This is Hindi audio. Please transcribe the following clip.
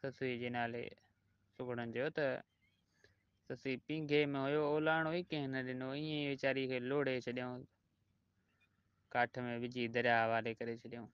ससुईनाले सुबुड़नि जो त ससुई पींघे में हुयो ओलाणो ई कंहिं न ॾिनो ईअं ई लोड़े छॾियऊं काठ में विझी दरिया वाले कर छॾियऊं